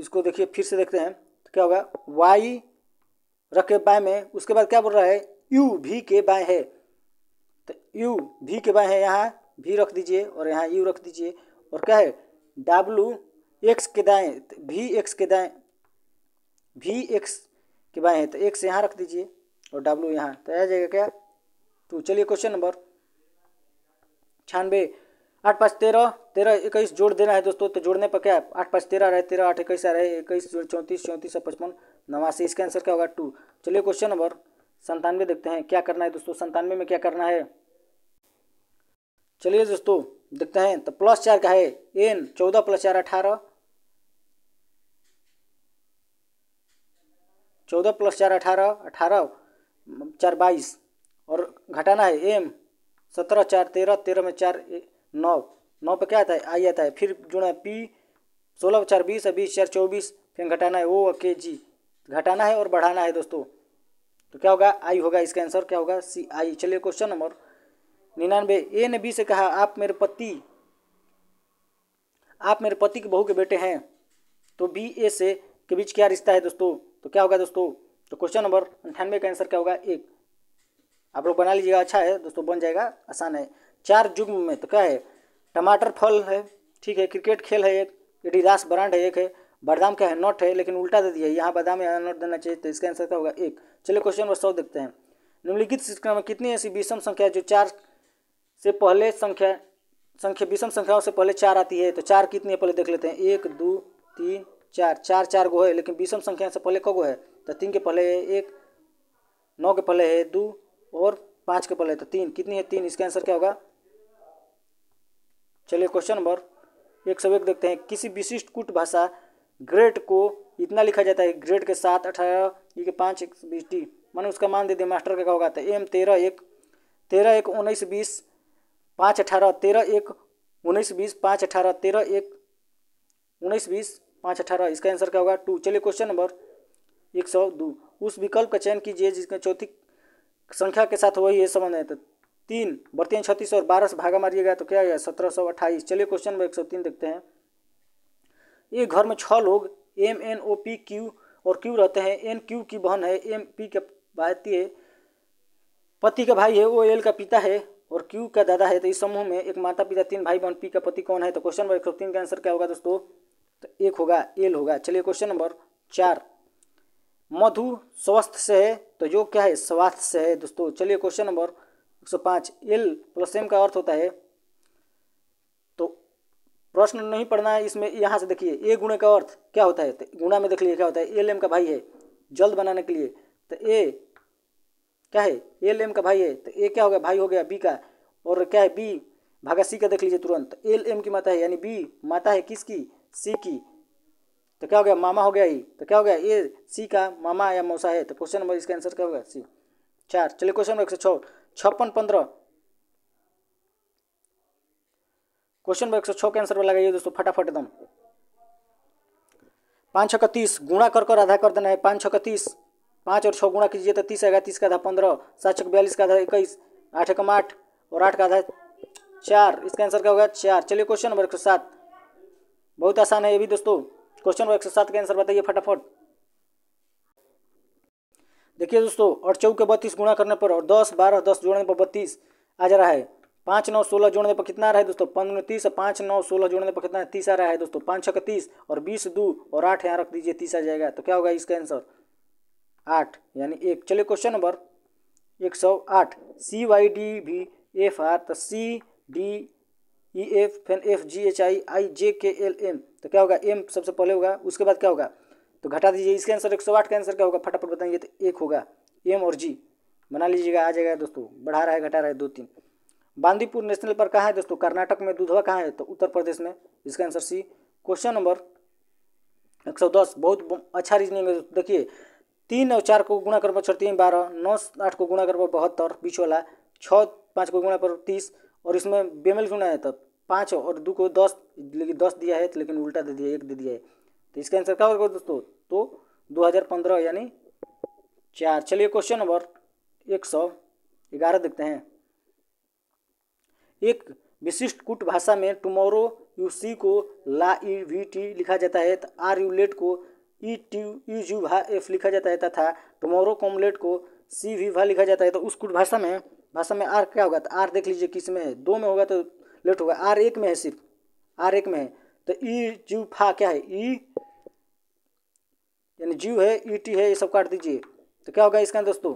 इसको देखिए फिर से देखते हैं तो क्या होगा वाई रखे बाय में उसके बाद क्या बोल रहा है यू भी के बाय है तो यू भी के बाय है यहाँ भी रख दीजिए और यहाँ यू रख दीजिए और क्या है डब्लू एक्स के दाएँ भी एक्स के दाएँ भी एक्स के बाएँ हैं तो एक्स यहाँ रख दीजिए और डब्लू यहाँ तो आ जाएगा क्या तो चलिए क्वेश्चन नंबर छानबे आठ पाँच तेरह तेरह इक्कीस जोड़ देना है दोस्तों तो जोड़ने पर क्या आठ पाँच तेरह रहे तेरह आठ इक्कीस आ रहे इक्कीस जोड़ चौंतीस चौंतीस सौ पचपन नवासी इसका आंसर क्या होगा टू चलिए क्वेश्चन नंबर संतानवे देखते हैं क्या करना है दोस्तों संतानवे में क्या करना है चलिए दोस्तों देखते हैं तो प्लस चार का है एन चौदह प्लस चार अठारह चौदह प्लस चार अठारह अठारह चार बाईस और घटाना है एम सत्रह चार तेरह तेरह में चार नौ नौ पे क्या आता है आई आता है फिर जुड़ा है पी सोलह चार बीस है बीस चार चौबीस फिर घटाना है ओ के जी घटाना है और बढ़ाना है दोस्तों तो क्या होगा आई होगा इसका आंसर क्या होगा सी आई चलिए क्वेश्चन नंबर निन्यानवे ए ने बी से कहा आप मेरे पति आप मेरे पति के बहू के बेटे हैं तो बी ए से के बीच क्या रिश्ता है दोस्तों तो क्या होगा दोस्तों तो क्वेश्चन नंबर अंठानवे का आंसर क्या होगा एक आप लोग बना लीजिएगा अच्छा है दोस्तों बन जाएगा आसान है चार जुग्म में तो क्या है टमाटर फल है ठीक है क्रिकेट खेल है एक एडिदास ब्रांड है एक है बादाम क्या है नोट है लेकिन उल्टा दे दिया यहाँ बादाम यहाँ नोट देना चाहिए तो इसका आंसर क्या होगा एक चलिए क्वेश्चन नंबर सौ देखते हैं निम्नलिखित शिक्षा में कितनी ऐसी विषम संख्या है जो चार से पहले संख्या संख्या विषम संख्याओं से पहले चार आती है तो चार कितनी है पहले देख लेते हैं एक दो तीन चार चार चार गो है लेकिन विषम संख्या से पहले कौ है तो तीन के पहले है एक नौ के पहले है दो और पाँच के पहले है तो तीन कितनी है तीन इसका आंसर क्या होगा चलिए क्वेश्चन नंबर एक सौ एक देखते हैं किसी विशिष्ट कूट भाषा ग्रेट को इतना लिखा जाता है ग्रेड के सात अठारह ई के पाँच एक बीस टी मैंने उसका मान दे दिया मास्टर का क्या होगा तो एम तेरह एक तेरह एक उन्नीस बीस पाँच अठारह तेरह एक उन्नीस बीस पाँच अठारह तेरह एक उन्नीस बीस पाँच अठारह इसका आंसर क्या होगा टू चलिए क्वेश्चन नंबर एक सौ दो उस विकल्प का चयन कीजिए जिसमें चौथी संख्या के साथ वही है संबंध है तो तीन बर्तीन छत्तीस और बारह से भागा मारिएगा तो क्या आएगा सत्रह सौ अट्ठाईस चलिए क्वेश्चन नंबर एक सौ तीन देखते हैं एक घर में छः लोग M N O P Q और क्यू रहते हैं एन क्यू की बहन है एम पी का भाती है पति का भाई है ओ एल का पिता है और क्यू का दादा है तो इस समूह में एक माता पिता तीन भाई बहन पी का पति कौन है तो क्वेश्चन नंबर एक सौ तीन का आंसर क्या होगा दोस्तों तो एक होगा एल होगा चलिए क्वेश्चन नंबर चार मधु स्वस्थ से है तो योग क्या है स्वास्थ्य से है दोस्तों चलिए क्वेश्चन नंबर एक सौ पाँच एल प्लस एम का अर्थ होता है तो प्रश्न नहीं पढ़ना है इसमें यहाँ से देखिए ए गुणे का अर्थ क्या होता है तो गुणा में देख लीजिए क्या होता है एल एम का भाई है जल्द बनाने के लिए तो ए क्या है एल एम का भाई है तो ए क्या हो गया भाई हो गया बी का और क्या है बी भागा सी का देख लीजिए तुरंत एल एम की माता है यानी बी माता है किसकी सी की तो क्या हो गया मामा हो गया ही तो क्या हो गया ए सी का मामा या मौसा है तो क्वेश्चन नंबर इसका आंसर क्या होगा सी चार चलिए क्वेश्चन नंबर एक सौ छः छप्पन पंद्रह क्वेश्चन नंबर एक सौ छः का आंसर लगाइए दोस्तों फटाफट एकदम पाँच छः का तीस गुणा कर कर आधा कर देना है पाँच छः का तीस पाँच और छः गुणा कीजिए तो तीस आएगा तीस का आधा पंद्रह सात छः बयालीस का आधा इक्कीस आठ एकम आठ और आठ का आधा चार इसका आंसर क्या होगा चार चलिए क्वेश्चन नंबर एक सौ सात बहुत आसान है ये भी दोस्तों क्वेश्चन नंबर एक सौ सात का आंसर बताइए फटाफट देखिए दोस्तों और चौके बत्तीस गुणा करने पर और दस बारह दस जोड़ने पर बत्तीस आ जा रहा है पाँच नौ सोलह जोड़ने पर कितना आ रहा है दोस्तों पंद्रह तीस पाँच नौ सोलह जोड़ने पर कितना तीस आ रहा है दोस्तों पाँच छः का तीस और बीस दो और आठ यहाँ रख दीजिए तीस आ जाएगा तो क्या होगा इसका आंसर आठ यानी एक चलिए क्वेश्चन नंबर एक सौ आठ सी वाई डी भी एफ आर तो सी डी ई एफ फेन F G H I I J K L M तो क्या होगा एम सबसे पहले होगा उसके बाद क्या होगा तो घटा दीजिए इसके आंसर एक सौ आठ का आंसर क्या होगा फटाफट बताएंगे तो एक होगा एम और जी बना लीजिएगा आ जाएगा दोस्तों बढ़ा रहा है घटा रहा है दो तीन बांदीपुर नेशनल पर कहाँ है दोस्तों कर्नाटक में दुधवा कहाँ है तो उत्तर प्रदेश में इसका आंसर सी क्वेश्चन नंबर एक सौ दस बहुत अच्छा रीजनिंग है देखिए तीन और चार को गुणा करब छतीन बारह नौ आठ को गुणा करब बहत्तर बीच वाला छः पाँच को गुणा पर तीस और इसमें बेमेल गुणा है तो पाँच और दो को दस लेकिन दस दिया है तो लेकिन उल्टा दे दिया एक दे दिया है तो इसका आंसर क्या होगा दोस्तों तो 2015 यानी चार चलिए क्वेश्चन नंबर एक सौ ग्यारह देखते हैं एक विशिष्ट कुट भाषा में टुमोरो यू सी को ला ई वी टी लिखा जाता है तो आर यू लेट को ई टू यू जू भा एफ लिखा जाता है तथा टमोरो कॉमलेट को सी वी भा लिखा जाता है तो उस उसकुट भाषा में भाषा में आर क्या होगा तो आर देख लीजिए किस में है दो में होगा तो लेट होगा आर एक में है सिर्फ आर एक में है तो ई जू फा क्या है ई यानी जू है ई टी है ये सब काट दीजिए तो क्या होगा इसका दोस्तों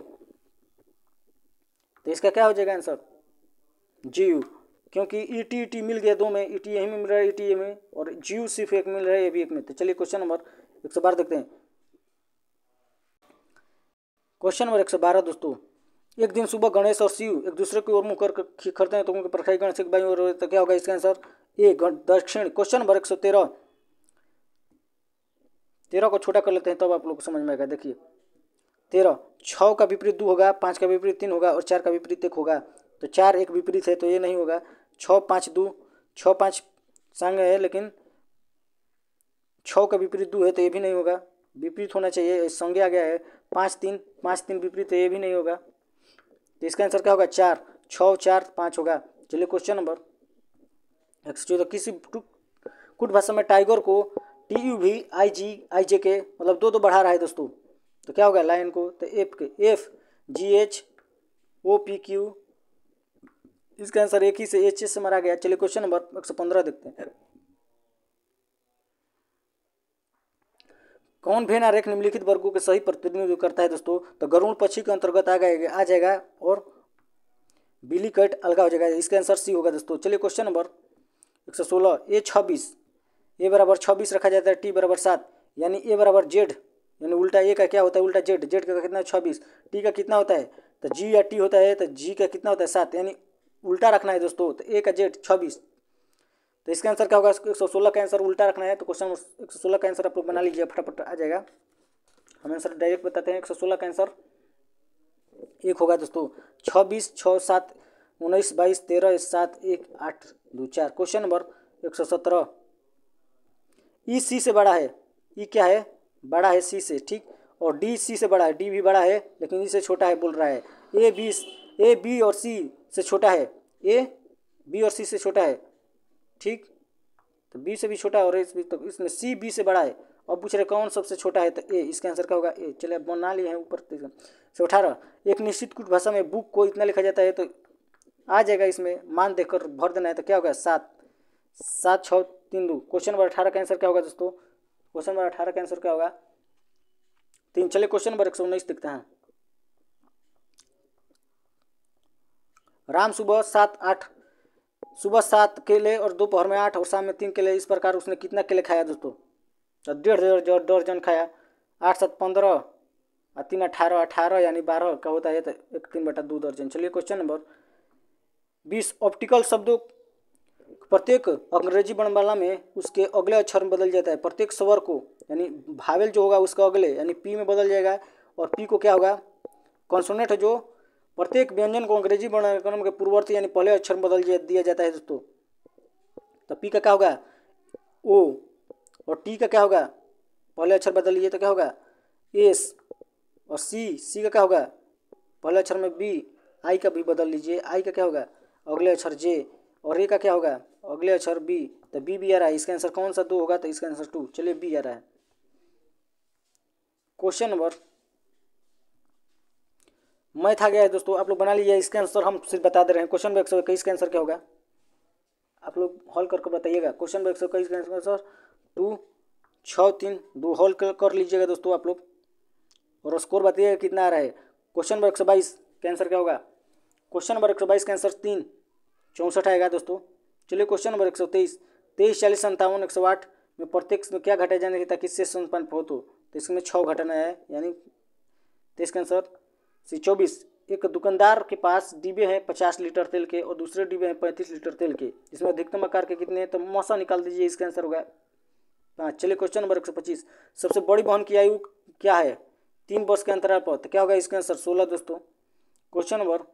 तो इसका क्या हो जाएगा आंसर जीव क्योंकि ई टी ई टी मिल गया दो में ई टी यही में मिल रहा है ई टी ए में और जीव सिर्फ एक मिल रहा है ये भी एक में तो चलिए क्वेश्चन नंबर एक सौ बारह देखते हैं क्वेश्चन नंबर एक सौ बारह दोस्तों एक दिन सुबह गणेश और शिव एक दूसरे की ओर मुंह कर करते हैं तो उनके प्रखाई गणेश भाई और तो क्या होगा इसका आंसर ए दक्षिण क्वेश्चन नंबर एक सौ तेरह तेरह को छोटा कर लेते हैं तब तो आप लोग को समझ में आएगा देखिए तेरह छः का विपरीत दो होगा पाँच का विपरीत तीन होगा और चार का विपरीत एक होगा तो चार एक विपरीत है तो ये नहीं होगा छः पाँच दो छः पाँच सांग है लेकिन छः का विपरीत दो है तो ये भी नहीं होगा विपरीत होना चाहिए संज्ञा आ गया है पाँच तीन पाँच तीन विपरीत है तो ये भी नहीं होगा तो इसका आंसर क्या होगा चार छः चार पाँच होगा चलिए क्वेश्चन नंबर एक सौ तो किसी कुट भाषा में टाइगर को T U V I G I J K मतलब दो दो बढ़ा रहा है दोस्तों तो क्या होगा लाइन को तो एफ के F G H O P Q इसका आंसर एक ही से एच एस से मारा गया चलिए क्वेश्चन नंबर एक सौ पंद्रह देखते हैं कौन भेन आरेख निम्नलिखित वर्गों के सही प्रतिनिधित्व करता है दोस्तों तो गरुण पक्षी के अंतर्गत आ जाएगा आ जाएगा और बिली कट अलगा हो जाएगा इसका आंसर सी होगा दोस्तों चलिए क्वेश्चन नंबर एक सौ सोलह ए छब्बीस ए बराबर छब्बीस रखा जाता है टी बराबर सात यानी ए बराबर जेड यानी उल्टा ए का क्या होता है उल्टा जेड जेड का कितना है छब्बीस टी का कितना होता है तो जी या टी होता है तो जी का कितना होता है सात यानी उल्टा रखना है दोस्तों तो ए का जेड छब्बीस तो इसका आंसर क्या होगा एक सौ सोलह का आंसर उल्टा रखना है तो क्वेश्चन एक सौ सोलह का आंसर आप लोग बना लीजिए फटाफट आ जाएगा हम आंसर डायरेक्ट बताते हैं एक सौ सोलह का आंसर एक होगा दोस्तों छः बीस छः सात उन्नीस बाईस तेरह सात एक आठ दो चार क्वेश्चन नंबर एक सौ सत्रह ई e, सी से बड़ा है ई e क्या है बड़ा है सी से ठीक और डी सी से बड़ा है डी भी बड़ा है लेकिन ई e से छोटा है बोल रहा है ए बी ए बी और सी से छोटा है ए बी और सी से छोटा है ठीक तो बी से भी छोटा और ए से भी तो इसमें सी बी से बड़ा है और पूछ रहे कौन सबसे छोटा है तो ए इसका आंसर क्या होगा ए चले बना लिए हैं ऊपर से अठारह एक निश्चित कुछ भाषा में बुक को इतना लिखा जाता है तो आ जाएगा इसमें मान देखकर भर देना है तो क्या होगा सात सात छः तीन दो क्वेश्चन नंबर अठारह का आंसर क्या होगा दोस्तों क्वेश्चन नंबर अठारह का आंसर क्या होगा तीन चले क्वेश्चन नंबर एक सौ उन्नीस देखते हैं राम सुबह सात आठ सुबह सात केले और दोपहर में आठ और शाम में तीन केले इस प्रकार उसने कितना केले खाया दोस्तों तो डेढ़ डेढ़ दर्जन खाया आठ सात पंद्रह और तीन अठारह अठारह यानी बारह का होता है तो एक तीन बटा दो दर्जन चलिए क्वेश्चन नंबर बीस ऑप्टिकल शब्दों प्रत्येक अंग्रेजी वर्णमाला में उसके अगले अक्षर में बदल जाता है प्रत्येक स्वर को यानी भावेल जो होगा उसका अगले यानी पी में बदल जाएगा और पी को क्या होगा कॉन्सोनेट जो प्रत्येक व्यंजन को अंग्रेजी वर्णानुक्रम के पूर्ववर्ती यानी पहले अक्षर में बदल दिया जाता है दोस्तों तो पी का क्या होगा ओ और टी का क्या होगा पहले अक्षर बदल लिए तो क्या होगा एस और सी सी का क्या होगा पहले अक्षर में बी आई का भी बदल लीजिए आई का क्या होगा अगले अक्षर जे और ए का क्या होगा अगले अक्षर बी तो बी भी आ रहा है इसका आंसर कौन सा दो होगा तो इसका आंसर टू चलिए बी आ रहा है क्वेश्चन नंबर मैं था गया है दोस्तों आप लोग बना लीजिए इसका आंसर हम सिर्फ बता दे रहे हैं क्वेश्चन नंबर एक सौ आंसर क्या होगा आप लोग हॉल करके बताइएगा क्वेश्चन बैक्स एक सौ का आंसर टू छः तीन दो हॉल कर लीजिएगा दोस्तों आप लोग और स्कोर बताइएगा कितना आ रहा है क्वेश्चन नंबर एक सौ बाईस का आंसर क्या होगा क्वेश्चन नंबर एक सौ बाईस का आंसर तीन चौंसठ आएगा दोस्तों चलिए क्वेश्चन नंबर एक सौ तेईस तेईस चालीस संतावन एक सौ आठ में प्रत्येक में क्या घटाया जाने की ताकि इससे संपन्न हो तो, तो इसमें छः घटना है यानी तेईस का आंसर सी चौबीस एक दुकानदार के पास डिब्बे हैं पचास लीटर तेल के और दूसरे डिब्बे हैं पैंतीस लीटर तेल के इसमें अधिकतम आकार के कितने हैं तो मौसा निकाल दीजिए इसका आंसर होगा हाँ चलिए क्वेश्चन नंबर एक सौ पच्चीस सबसे बड़ी वाहन की आयु क्या है तीन वर्ष के अंतराल पर तो क्या होगा इसका आंसर सोलह दोस्तों क्वेश्चन नंबर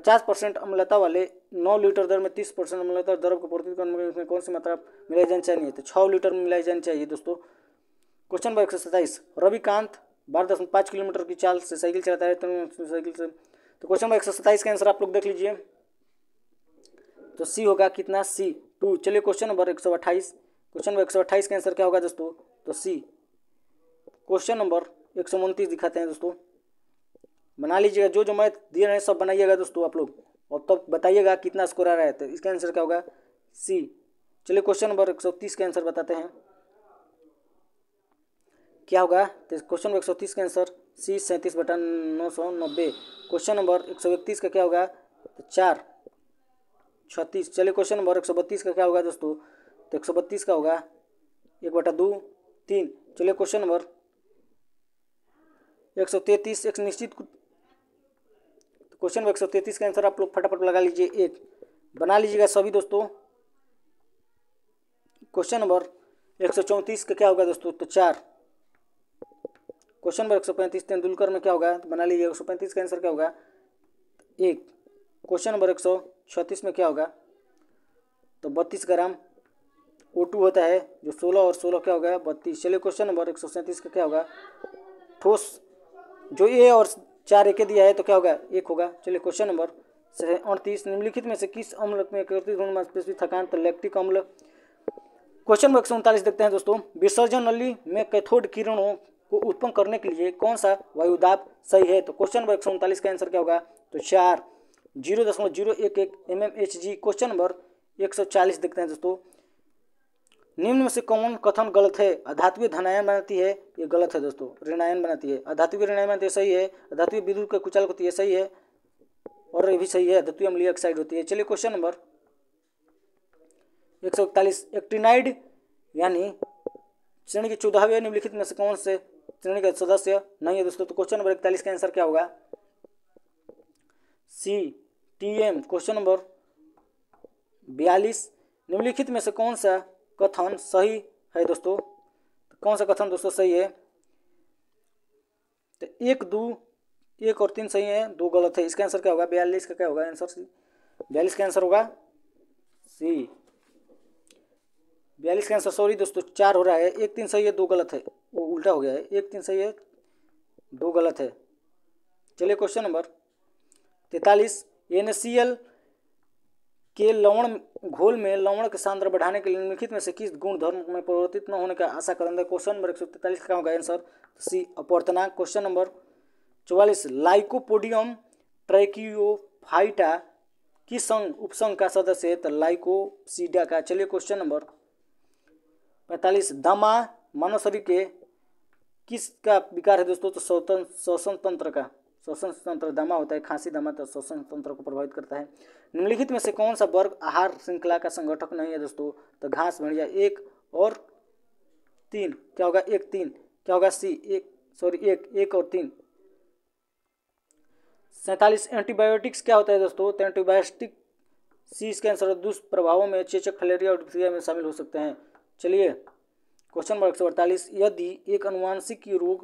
पचास परसेंट अम्लता वाले नौ लीटर दर में तीस परसेंट अम्लता दर को प्रतिदिन में कौन सी मात्रा मिलाई जानी चाहिए तो छः लीटर में मिलाई जानी चाहिए दोस्तों क्वेश्चन नंबर एक सौ सत्ताईस रविकांत बारह दशमलव पाँच किलोमीटर की चाल से साइकिल चलाता है तो साइकिल से तो क्वेश्चन नंबर एक सौ सत्ताईस का आंसर आप लोग देख लीजिए तो सी होगा कितना सी टू चलिए क्वेश्चन नंबर एक सौ अट्ठाईस क्वेश्चन नंबर एक सौ अट्ठाईस का आंसर क्या होगा दोस्तों तो सी क्वेश्चन नंबर एक सौ उनतीस दिखाते हैं दोस्तों बना लीजिएगा जो जो मैथ दिए रहे हैं सब बनाइएगा दोस्तों आप लोग और तब तो बताइएगा कितना स्कोर आ रहा है तो इसका आंसर क्या होगा सी चलिए क्वेश्चन नंबर एक सौ तीस का आंसर बताते हैं क्या होगा तो क्वेश्चन नंबर एक का आंसर सी सैंतीस बटन नौ सौ नब्बे क्वेश्चन नंबर एक का क्या होगा तो चार छत्तीस चलिए क्वेश्चन नंबर एक का क्या होगा दोस्तों तो एक का होगा एक बटा दो तीन चलिए क्वेश्चन नंबर एक सौ तैंतीस एक निश्चित क्वेश्चन नंबर तो एक सौ तैंतीस का आंसर आप लोग फटाफट लगा लीजिए एक बना लीजिएगा सभी दोस्तों क्वेश्चन नंबर एक सौ चौंतीस का क्या होगा दोस्तों तो चार क्वेश्चन नंबर एक सौ पैंतीस तेंदुलकर में क्या होगा तो बना लीजिए एक सौ पैंतीस का आंसर क्या होगा एक क्वेश्चन नंबर एक सौ छत्तीस में क्या होगा तो बत्तीस ग्राम ओ टू होता है जो सोलह और सोलह क्या होगा बत्तीस चलिए क्वेश्चन नंबर एक सौ सैंतीस का क्या होगा ठोस जो ए और चार एक दिया है तो क्या होगा एक होगा चलिए क्वेश्चन नंबर अड़तीस निम्नलिखित में से किस अम्ल में एकत्रित होने मांसपेशी थकान तो लैक्टिक अम्ल क्वेश्चन नंबर एक सौ उनतालीस देखते हैं दोस्तों विसर्जन नली में कैथोड किरणों को उत्पन्न करने के लिए कौन सा वायुदाब सही है तो क्वेश्चन नंबर एक सौ उनतालीस का आंसर क्या होगा तो चार जीरो दशमलव जीरो एक एक M M H G question number एक सौ चालीस देखते हैं दोस्तों निम्न में से कौन कथन गलत है अधात्वीय धनायन बनाती है ये गलत है दोस्तों ऋणायन बनाती है अधात्वीय ऋणायन बनाती है सही है अधात्वीय विद्युत का कुचालक होती है सही है और ये भी सही है अधात्वीय अम्लीय ऑक्साइड होती है चलिए क्वेश्चन नंबर एक सौ इकतालीस एक्टिनाइड यानी श्रेणी के चौदहवें निम्नलिखित में से कौन से श्रेणी का सदस्य नहीं है दोस्तों तो क्वेश्चन नंबर तो इकतालीस का आंसर क्या होगा C T M question number बयालीस निम्नलिखित में से कौन सा कथन सही है दोस्तों तो कौन सा कथन दोस्तों सही है तो एक दो एक और तीन सही है दो गलत है इसका आंसर क्या होगा बयालीस का क्या होगा आंसर सी बयालीस का आंसर होगा सी बयालीस का आंसर सॉरी दोस्तों चार हो रहा है एक तीन सही है दो गलत है वो उल्टा हो गया है एक तीन सही है दो गलत है चलिए क्वेश्चन नंबर तैतालीस एन सी एल के लवण घोल में लवण के सांद्र बढ़ाने के लिए निम्नलिखित में से किस गुण धर्म में परिवर्तित न होने का आशा करेंगे क्वेश्चन नंबर एक सौ तैतालीस का होगा आंसर सी अपवर्तना क्वेश्चन नंबर चौवालीस लाइकोपोडियम ट्रैकियोफाइटा किस संघ उपसंघ का सदस्य है तो लाइकोसीडा का चलिए क्वेश्चन नंबर पैंतालीस दमा मानव शरीर के किसका विकार है दोस्तों तो स्वतंत्र श्वसन तंत्र का श्वसन तंत्र दमा होता है खांसी दमा तो श्वसन तंत्र को प्रभावित करता है निम्नलिखित में से कौन सा वर्ग आहार श्रृंखला का संगठक नहीं है दोस्तों तो घास भेड़िया एक और तीन क्या होगा एक तीन क्या होगा सी एक सॉरी एक एक और तीन सैंतालीस एंटीबायोटिक्स क्या होता है दोस्तों तो एंटीबायोटिक सी इसके अनुसार दुष्प्रभावों में चेचक फलेरिया और डिप्थीरिया में शामिल हो सकते हैं चलिए क्वेश्चन नंबर एक अड़तालीस यदि एक अनुवांशिक रोग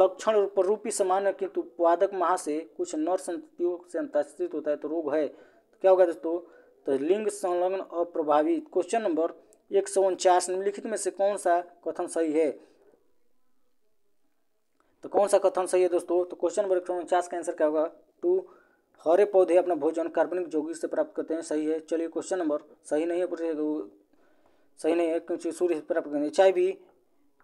लक्षण रूपी सामान्य किंतु उत्पादक महा से कुछ नर संतियों से अंतरित होता है तो रोग है तो क्या होगा दोस्तों तो लिंग संलग्न अप्रभावित क्वेश्चन नंबर एक सौ उनचास निम्नलिखित में से कौन सा कथन सही है तो कौन सा कथन सही है दोस्तों तो क्वेश्चन नंबर एक सौ उनचास का आंसर क्या होगा टू हरे पौधे अपना भोजन कार्बनिक जोगी से प्राप्त करते हैं सही है चलिए क्वेश्चन नंबर सही नहीं है सही नहीं है क्योंकि सूर्य प्राप्त चाहे भी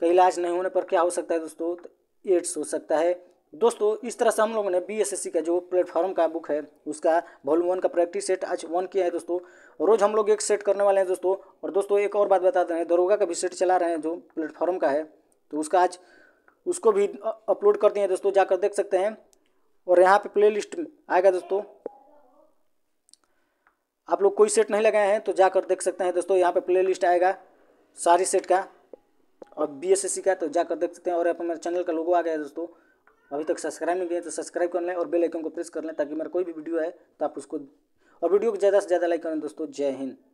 का इलाज नहीं होने पर क्या हो सकता है दोस्तों तो एड्स हो सकता है दोस्तों इस तरह से हम लोगों ने बी का जो प्लेटफॉर्म का बुक है उसका वॉल्यूम वन का प्रैक्टिस सेट आज वन किया है दोस्तों रोज़ हम लोग एक सेट करने वाले हैं दोस्तों और दोस्तों एक और बात बता रहे हैं दरोगा का भी सेट चला रहे हैं जो प्लेटफॉर्म का है तो उसका आज उसको भी अपलोड कर दिए दोस्तों जाकर देख सकते हैं और यहाँ पर प्ले लिस्ट आएगा दोस्तों आप लोग कोई सेट नहीं लगाए हैं तो जाकर देख सकते हैं दोस्तों यहाँ पे प्ले लिस्ट आएगा सारी सेट का और बी का तो जाकर देख सकते हैं और यहाँ पर मेरे चैनल का लोगो आ गया है दोस्तों अभी तक सब्सक्राइब नहीं किया तो सब्सक्राइब कर लें और बेल आइकन को प्रेस कर लें ताकि मेरा कोई भी वीडियो है तो आप उसको और वीडियो को ज़्यादा से ज़्यादा लाइक करें दोस्तों जय हिंद